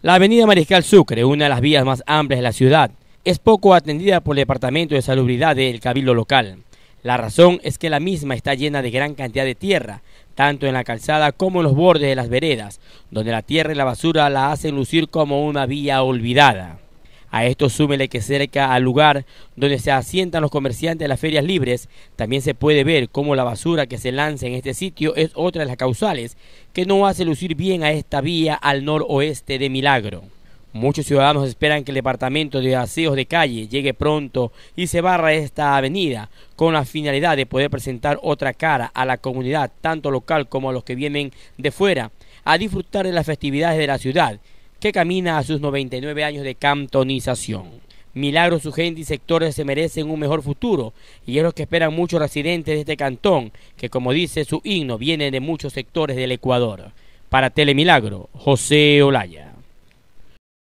La avenida Mariscal Sucre, una de las vías más amplias de la ciudad, es poco atendida por el Departamento de Salubridad del Cabildo Local. La razón es que la misma está llena de gran cantidad de tierra, tanto en la calzada como en los bordes de las veredas, donde la tierra y la basura la hacen lucir como una vía olvidada. A esto súmele que cerca al lugar donde se asientan los comerciantes de las ferias libres, también se puede ver cómo la basura que se lanza en este sitio es otra de las causales que no hace lucir bien a esta vía al noroeste de Milagro. Muchos ciudadanos esperan que el Departamento de Aseos de Calle llegue pronto y se barra esta avenida con la finalidad de poder presentar otra cara a la comunidad, tanto local como a los que vienen de fuera, a disfrutar de las festividades de la ciudad que camina a sus 99 años de cantonización. Milagro, su gente y sectores se merecen un mejor futuro y es lo que esperan muchos residentes de este cantón, que como dice su himno, viene de muchos sectores del Ecuador. Para Telemilagro, José Olaya.